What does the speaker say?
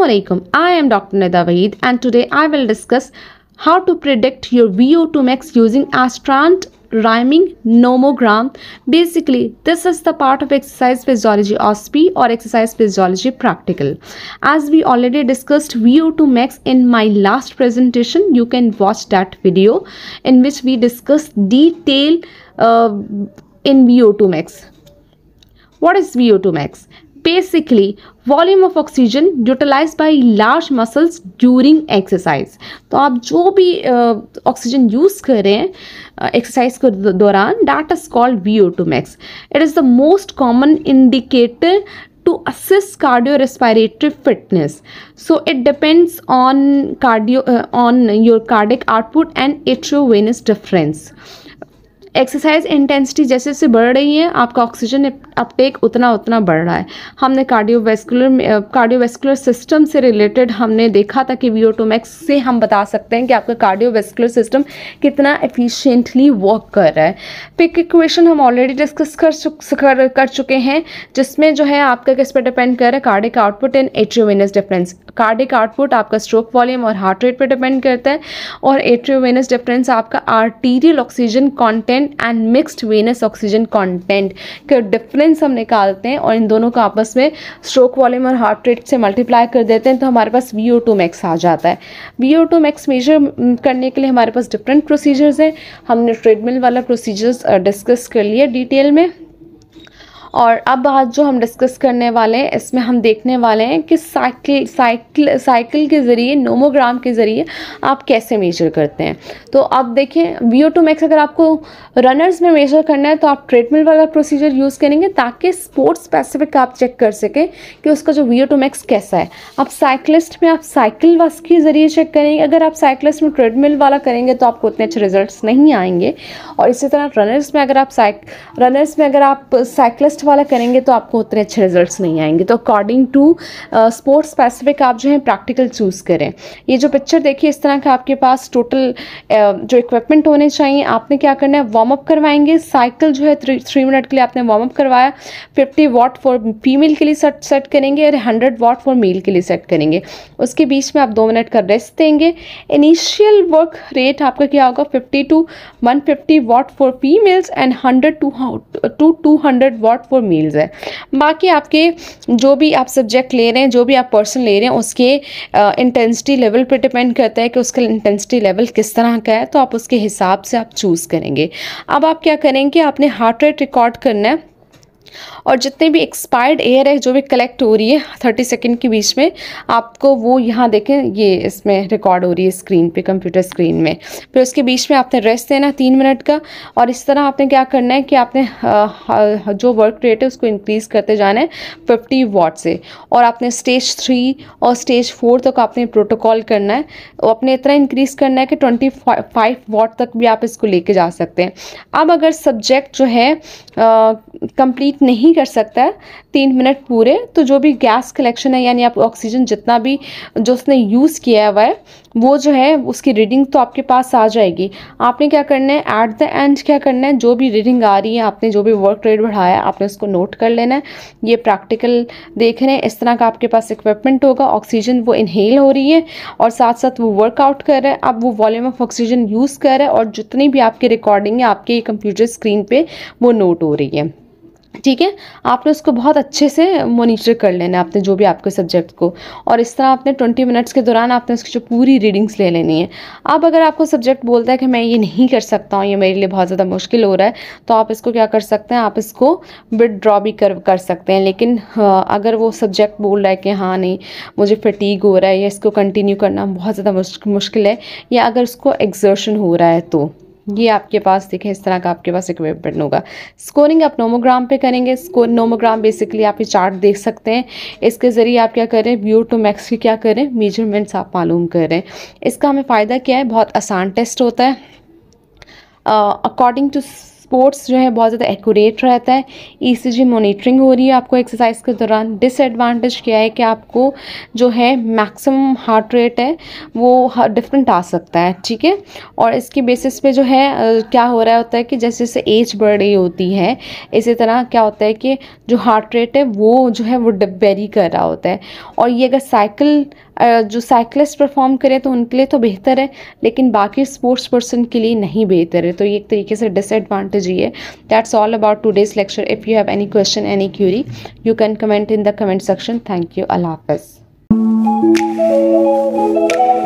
Assalamu alaikum. I am Dr. Neda Vahid and today I will discuss how to predict your VO2 max using Astrant rhyming nomogram. Basically, this is the part of exercise physiology OSPI or exercise physiology practical. As we already discussed VO2 max in my last presentation, you can watch that video in which we discussed detail uh, in VO2 max. What is VO2 max? Basically, volume of oxygen utilize by large muscles during exercise तो आप जो भी oxygen use करें exercise के दौरान that is called V O two max it is the most common indicator to assist cardio respiratory fitness so it depends on cardio on your cardiac output and arteriovenous difference exercise intensity जैसे जैसे बढ़ रही है आपका oxygen Uptake उतना उतना बढ़ रहा है हमने कार्डियोवेस्कुलर कार्डियोवेस्कुलर सिस्टम से रिलेटेड हमने देखा था कि वीओटोमैक्स से हम बता सकते हैं कि आपका कार्डियोवेस्कुलर सिस्टम कितना एफिशिएंटली वर्क कर रहा है पिक इक्वेशन हम ऑलरेडी डिस्कस कर, कर कर चुके हैं जिसमें जो है आपका किस पर डिपेंड कर रहा है cardiac output and arteriovenous difference cardiac output आपका स्ट्रोक वॉल्यूम और हार्ट रेट पर डिपेंड करता है और एट्रियोवेनस डिफरेंस आपका arterial oxygen content content and mixed venous oxygen content के डिफरेंस हम निकालते हैं और इन दोनों को आपस में स्ट्रोक वॉल्यूम और हार्ट रेट से मल्टीप्लाई कर देते हैं तो हमारे पास वी ओ टू मैक्स आ जाता है V O two max major करने के लिए हमारे पास डिफरेंट प्रोसीजर्स हैं हमने ट्रेडमिल वाला प्रोसीजर्स डिस्कस कर लिया डिटेल में और अब आज जो हम डिस्कस करने वाले हैं इसमें हम देखने वाले हैं कि साइकिल साइकिल साइकिल के ज़रिए नोमोग्राम के ज़रिए आप कैसे मेजर करते हैं तो अब देखें वी ओ टू मैक्स अगर आपको रनर्स में मेजर करना है तो आप ट्रेडमिल वाला प्रोसीजर यूज़ करेंगे ताकि स्पोर्ट्स स्पेसिफिक आप चेक कर सकें कि उसका जो वी ओ टू मैक्स कैसा है अब साइकिलिस्ट में आप साइकिल वस के ज़रिए चेक करेंगे अगर आप साइकिलिस्ट में ट्रेडमिल वाला करेंगे तो आपको उतने अच्छे रिजल्ट नहीं आएंगे और इसी तरह रनर्स में अगर आप साइक रनर्स में अगर आप साइकिलिस्ट टेस्ट वाला करेंगे तो आपको उतने अच्छे रिजल्ट्स नहीं आएंगे तो अकॉर्डिंग टू स्पोर्ट स्पेसिफिक आप जो है प्रैक्टिकल चूज़ करें ये जो पिक्चर देखिए इस तरह का आपके पास टोटल uh, जो इक्विपमेंट होने चाहिए आपने क्या करना है वार्म अप करवाएंगे साइकिल जो है थ्री मिनट के लिए आपने वार्म अप करवाया फिफ्टी वॉट फॉर फीमेल के लिए सेट सेट करेंगे और हंड्रेड वॉट फॉर मेल के लिए सेट करेंगे उसके बीच में आप दो मिनट का रेस्ट देंगे इनिशियल वर्क रेट आपका क्या होगा fifty to one fifty watt for females and hundred to to two hundred watt for males है बाकी आपके जो भी आप सब्जेक्ट ले रहे हैं जो भी आप पर्सन ले रहे हैं उसके इंटेंसिटी लेवल पर डिपेंड करता है कि उसका इंटेंसिटी लेवल किस तरह का है तो आप उसके हिसाब से आप चूज़ करेंगे अब आप क्या करेंगे आपने हार्ट रेट रिकॉर्ड करना है और जितने भी एक्सपायर्ड एयर है जो भी कलेक्ट हो रही है थर्टी सेकेंड के बीच में आपको वो यहाँ देखें ये इसमें रिकॉर्ड हो रही है स्क्रीन पे कंप्यूटर स्क्रीन में फिर उसके बीच में आपने रेस्ट देना तीन मिनट का और इस तरह आपने क्या करना है कि आपने जो वर्क रेट है उसको इंक्रीज़ करते जाना है फिफ्टी वाट से और आपने स्टेज थ्री और स्टेज फोर तक आपने प्रोटोकॉल करना है अपने इतना इंक्रीज़ करना है कि ट्वेंटी फाइव तक भी आप इसको लेके जा सकते हैं अब अगर सब्जेक्ट जो है कंप्लीट हीट नहीं कर सकता है तीन मिनट पूरे तो जो भी गैस कलेक्शन है यानी आप ऑक्सीजन जितना भी जो उसने यूज़ किया हुआ है वो जो है उसकी रीडिंग तो आपके पास आ जाएगी आपने क्या करना है ऐट द एंड क्या करना है जो भी रीडिंग आ रही है आपने जो भी वर्क रेट बढ़ाया आपने उसको नोट कर लेना है ये प्रैक्टिकल देख रहे हैं इस तरह का आपके पास इक्विपमेंट होगा ऑक्सीजन वो इनहेल हो रही है और साथ साथ वो वर्कआउट कर रहा है आप वो वॉल्यूम ऑफ ऑक्सीजन यूज़ कर रहा है और जितनी भी आपकी रिकॉर्डिंग है आपके कंप्यूटर स्क्रीन पर वो नोट हो रही है ठीक है आपने उसको बहुत अच्छे से मॉनिटर कर लेना आपने जो भी आपके सब्जेक्ट को और इस तरह आपने ट्वेंटी मिनट्स के दौरान आपने उसकी जो पूरी रीडिंग्स ले लेनी है अब अगर आपको सब्जेक्ट बोलता है कि मैं ये नहीं कर सकता हूँ ये मेरे लिए बहुत ज़्यादा मुश्किल हो रहा है तो आप इसको क्या कर सकते हैं आप इसको विदड्रॉ भी कर कर सकते हैं लेकिन हाँ, अगर वो सब्जेक्ट बोल रहा है कि हाँ नहीं मुझे फटीक हो रहा है या इसको कंटिन्यू करना बहुत ज़्यादा मुश्किल है या अगर उसको एग्जर्शन हो रहा है तो ये आपके पास देखें इस तरह का आपके पास इक्विपमेंट होगा स्कोरिंग आप नोमोग्राम पे करेंगे स्कोर नोमोग्राम बेसिकली आप ये चार्ट देख सकते हैं इसके ज़रिए आप क्या करें व्यू टू मैक्स की क्या करें मेजरमेंट्स आप मालूम करें इसका हमें फ़ायदा क्या है बहुत आसान टेस्ट होता है अकॉर्डिंग टू स्पोर्ट्स जो है बहुत ज़्यादा एक्यूरेट रहता है ईसीजी e मॉनिटरिंग हो रही है आपको एक्सरसाइज के दौरान डिसएडवांटेज क्या है कि आपको जो है मैक्सिमम हार्ट रेट है वो डिफरेंट आ सकता है ठीक है और इसके बेसिस पे जो है क्या हो रहा होता है कि जैसे जैसे एज बढ़ रही होती है इसी तरह क्या होता है कि जो हार्ट रेट है वो जो है वो वेरी कर रहा होता है और ये अगर साइकिल जो साइकिलिस्ट परफॉर्म करें तो उनके लिए तो बेहतर है लेकिन बाकी स्पोर्ट्स पर्सन के लिए नहीं बेहतर है तो ये एक तरीके से डिसएडवांटेज ये है that's all about today's lecture if you have any question any query you can comment in the comment section thank you अल्लाह हाफ